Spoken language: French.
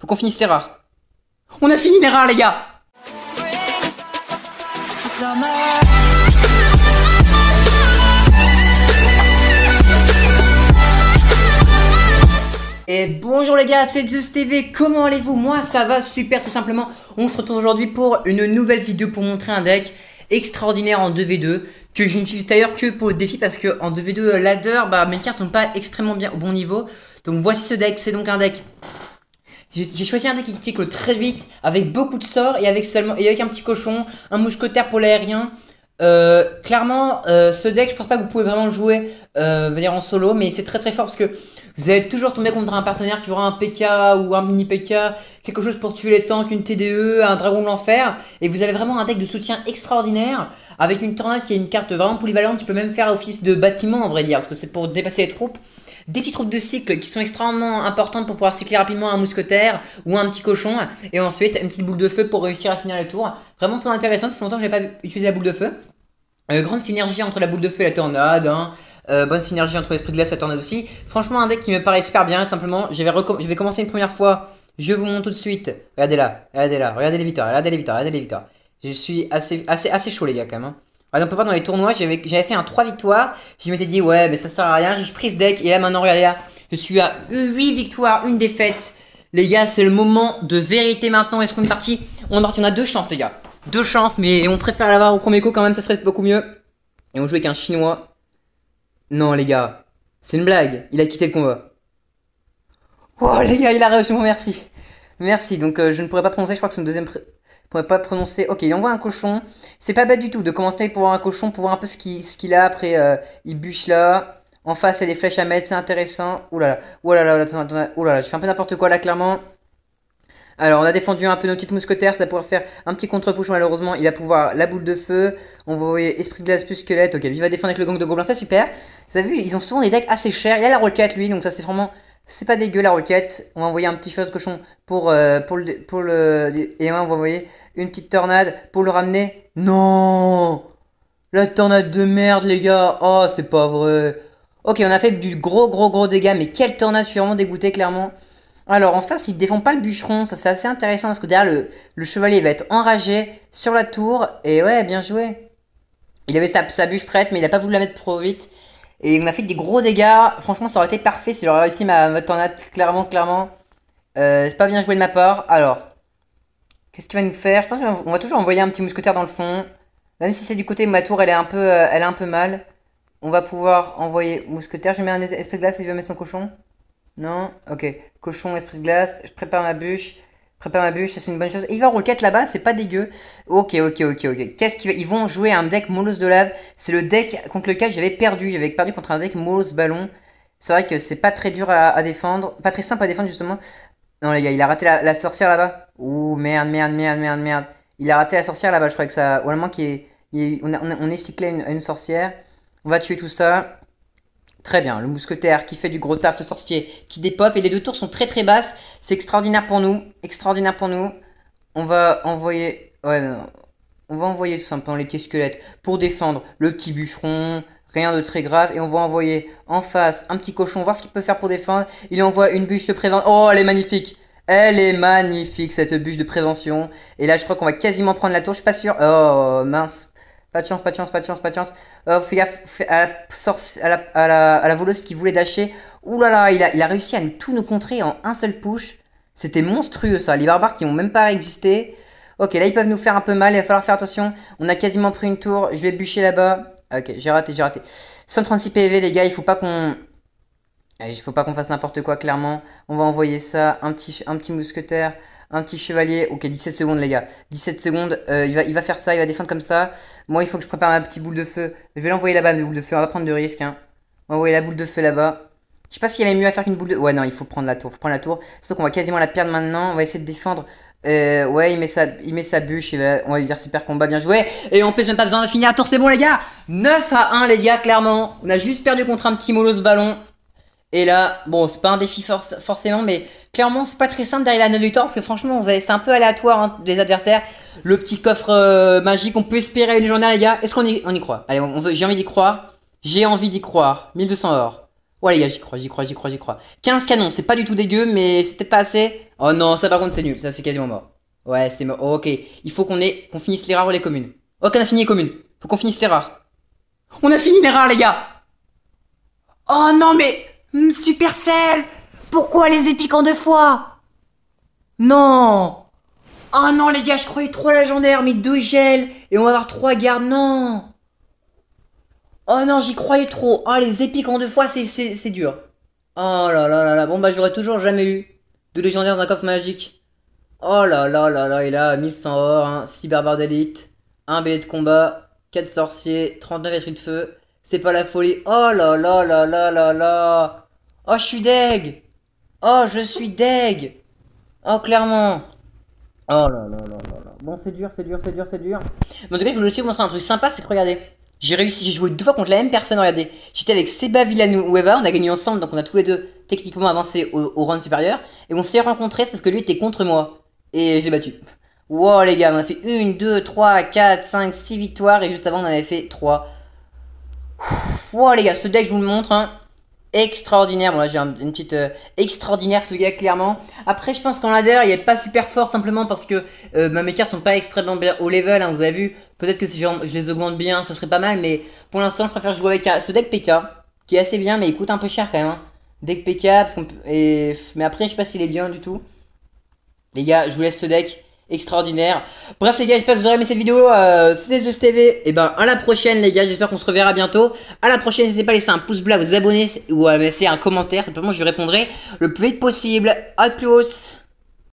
Faut qu'on finisse les rares. On a fini les rares, les gars Et bonjour les gars, c'est Zeus TV, comment allez-vous Moi ça va super tout simplement, on se retrouve aujourd'hui pour une nouvelle vidéo pour montrer un deck extraordinaire en 2v2 que je n'utilise d'ailleurs que pour le défi parce que en 2v2 euh, ladder, bah, mes cartes sont pas extrêmement bien au bon niveau donc voici ce deck, c'est donc un deck j'ai choisi un deck qui ticle très vite, avec beaucoup de sorts et avec seulement avec un petit cochon, un mousquetaire pour l'aérien. Euh, clairement, euh, ce deck, je pense pas que vous pouvez vraiment jouer euh, en solo, mais c'est très très fort parce que vous allez toujours tomber contre un partenaire qui aura un PK ou un mini PK, quelque chose pour tuer les tanks, une TDE, un dragon de l'enfer, et vous avez vraiment un deck de soutien extraordinaire avec une tornade qui est une carte vraiment polyvalente qui peut même faire office de bâtiment en vrai dire, parce que c'est pour dépasser les troupes des petites troupes de cycle qui sont extrêmement importantes pour pouvoir cycler rapidement un mousquetaire ou un petit cochon, et ensuite une petite boule de feu pour réussir à finir le tour. Vraiment très intéressant, ça fait longtemps que je n'ai pas utilisé la boule de feu. Euh, grande synergie entre la boule de feu et la tornade, hein. euh, bonne synergie entre l'esprit de glace et la tornade aussi. Franchement, un deck qui me paraît super bien, tout simplement. Je vais, je vais commencer une première fois, je vous montre tout de suite. Regardez là, regardez là, regardez les victoires, regardez les victoires, regardez les victoires. Je suis assez, assez, assez chaud les gars quand même. Hein on peut voir dans les tournois, j'avais fait un 3 victoires. Je m'étais dit, ouais, mais ça sert à rien, j'ai pris ce deck. Et là, maintenant, regardez là, je suis à 8 victoires, une défaite. Les gars, c'est le moment de vérité maintenant. Est-ce qu'on est parti On est parti, on a deux chances, les gars. Deux chances, mais on préfère l'avoir au premier coup quand même, ça serait beaucoup mieux. Et on joue avec un chinois. Non, les gars, c'est une blague. Il a quitté le combat. Oh, les gars, il a réussi, bon, merci. Merci, donc euh, je ne pourrais pas prononcer, je crois que c'est une deuxième, pourrait pas prononcer. Ok, il envoie un cochon. C'est pas bête du tout de commencer pour voir un cochon, pour voir un peu ce qu'il a. Après, euh, il bûche là. En face, il y a des flèches à mettre, c'est intéressant. Ouh là là, là là, attends, là là, je fais un peu n'importe quoi là, clairement. Alors, on a défendu un peu nos petites mousquetaires, ça pourrait faire un petit contre-push, malheureusement. Il va pouvoir la boule de feu. On va envoyer Esprit de glace plus squelette. Ok, lui va défendre avec le gang de gobelins, c'est super. Vous avez vu, ils ont souvent des decks assez chers. Il a la roquette, lui, donc ça, c'est vraiment c'est pas dégueu la roquette. On va envoyer un petit de cochon pour, euh, pour, le, pour le. Et on va envoyer une petite tornade pour le ramener. Non La tornade de merde, les gars Oh, c'est pas vrai Ok, on a fait du gros, gros, gros dégâts, mais quelle tornade Je suis vraiment dégoûté, clairement. Alors, en face, il défend pas le bûcheron. Ça, c'est assez intéressant parce que derrière, le, chevalier va être enragé sur la tour. Et ouais, bien joué. Il avait sa, sa bûche prête, mais il a pas voulu la mettre trop vite. Et on a fait des gros dégâts. Franchement, ça aurait été parfait si j'aurais réussi ma, ma tornade, clairement, clairement. Euh, c'est pas bien joué de ma part. Alors, qu'est-ce qu'il va nous faire Je pense qu'on va toujours envoyer un petit mousquetaire dans le fond. Même si c'est du côté, ma tour, elle est un peu, euh, elle est un peu mal. On va pouvoir envoyer mousquetaire. Je mets un esprit de glace, il va mettre son cochon. Non Ok. Cochon, esprit de glace. Je prépare ma bûche. Prépare ma bûche, ça c'est une bonne chose. il va roquette là-bas, c'est pas dégueu. Ok, ok, ok, ok. Qu'est-ce qu'ils va... ils vont jouer un deck Molos de lave. C'est le deck contre lequel j'avais perdu. J'avais perdu contre un deck Molos ballon. C'est vrai que c'est pas très dur à, défendre. Pas très simple à défendre justement. Non les gars, il a raté la, sorcière là-bas. Ouh merde, merde, merde, merde, merde. Il a raté la sorcière là-bas, je crois que ça... Ou alors moins est... On, est cyclé à une, une, sorcière. On va tuer tout ça. Très bien, le mousquetaire qui fait du gros taf, le sorcier qui dépop, et les deux tours sont très très basses, c'est extraordinaire pour nous, extraordinaire pour nous. On va envoyer, ouais, on va envoyer tout simplement les petits squelettes pour défendre le petit bûcheron, rien de très grave, et on va envoyer en face un petit cochon, voir ce qu'il peut faire pour défendre. Il envoie une bûche de prévention, oh elle est magnifique elle est magnifique cette bûche de prévention. Et là je crois qu'on va quasiment prendre la tour, je suis pas sûr. Oh mince. Pas de chance, pas de chance, pas de chance, pas de chance. Oh, à, la à, la, à, la, voleuse qui voulait dasher. Ouh là là, il a, il a réussi à tout nous contrer en un seul push. C'était monstrueux ça. Les barbares qui n'ont même pas existé. Ok, là ils peuvent nous faire un peu mal. Il va falloir faire attention. On a quasiment pris une tour. Je vais bûcher là-bas. Ok, j'ai raté, j'ai raté. 136 PV les gars, il faut pas qu'on il faut pas qu'on fasse n'importe quoi, clairement. On va envoyer ça, un petit, un petit mousquetaire, un petit chevalier. Ok, 17 secondes, les gars. 17 secondes, euh, il, va, il va faire ça, il va défendre comme ça. Moi, il faut que je prépare ma petite boule de feu. Je vais l'envoyer là-bas, la boule de feu. On va prendre de risque, Hein. On va envoyer la boule de feu là-bas. Je sais pas s'il y avait mieux à faire qu'une boule de... Ouais, non, il faut prendre la tour. Faut prendre la tour. Sauf qu'on va quasiment la perdre maintenant. On va essayer de défendre. Euh, ouais, il met sa, il met sa bûche. On va lui dire super combat, bien joué. Et on pèse même pas besoin de finir la tour. C'est bon, les gars. 9 à 1, les gars, clairement. On a juste perdu contre un petit molosse ballon. Et là, bon, c'est pas un défi forcément, mais clairement, c'est pas très simple d'arriver à 9 victoires parce que franchement, c'est un peu aléatoire les hein, adversaires. Le petit coffre euh, magique, on peut espérer une journée, les gars. Est-ce qu'on y, croit Allez, j'ai envie d'y croire. J'ai envie d'y croire. 1200 or. Ouais, les gars, j'y crois, j'y crois, j'y crois, j'y crois. 15 canons, c'est pas du tout dégueu, mais c'est peut-être pas assez. Oh non, ça par contre, c'est nul. Ça, c'est quasiment mort. Ouais, c'est mort. Oh, ok, il faut qu'on ait, qu'on finisse les rares ou les communes. Ok, on a fini les communes. Faut qu'on finisse les rares. On a fini les rares, les gars. Oh non, mais Hum, Supercell Pourquoi les épiques en deux fois Non Oh non les gars, je croyais trois légendaires, mais deux gels, et on va avoir trois gardes, non Oh non, j'y croyais trop. Oh, les épiques en deux fois, c'est dur. Oh là là là là. Bon, bah, j'aurais toujours jamais eu deux légendaires dans un coffre magique. Oh là là là là. Et là, 1100 or, 6 hein. barbares d'élite, 1 billet de combat, 4 sorciers, 39 esprits de feu, c'est pas la folie. Oh là là là là là là. Oh, je suis deg. Oh, je suis deg. Oh, clairement. Oh là là là là là. Bon, c'est dur, c'est dur, c'est dur, c'est dur. Mais en tout cas, je voulais aussi vous montrer un truc sympa, c'est que regardez. J'ai réussi, j'ai joué deux fois contre la même personne, regardez. J'étais avec Seba Villanueva, on a gagné ensemble, donc on a tous les deux techniquement avancé au, au round supérieur. Et on s'est rencontrés, sauf que lui était contre moi. Et j'ai battu. Wow les gars, on a fait une, deux, trois, quatre, cinq, six victoires et juste avant on en avait fait trois. Wow, les gars, ce deck, je vous le montre. Hein. Extraordinaire. Bon, là, j'ai une petite. Euh, extraordinaire, ce gars, clairement. Après, je pense qu'en ladder, il est pas super fort, simplement parce que euh, mes cartes sont pas extrêmement bien au level. Hein, vous avez vu. Peut-être que si je, les augmente bien, ce serait pas mal. Mais pour l'instant, je préfère jouer avec euh, ce deck PK, qui est assez bien, mais il coûte un peu cher quand même. Hein. Deck PK, parce qu'on Mais après, je sais pas s'il est bien du tout. Les gars, je vous laisse ce deck extraordinaire. Bref les gars, j'espère que vous aurez aimé cette vidéo. Euh, c'était Zeus TV. Et eh ben à la prochaine les gars, j'espère qu'on se reverra bientôt. À la prochaine, n'hésitez pas à laisser un pouce bleu, à vous abonner ou à laisser un commentaire. Simplement je répondrai le plus vite possible. A plus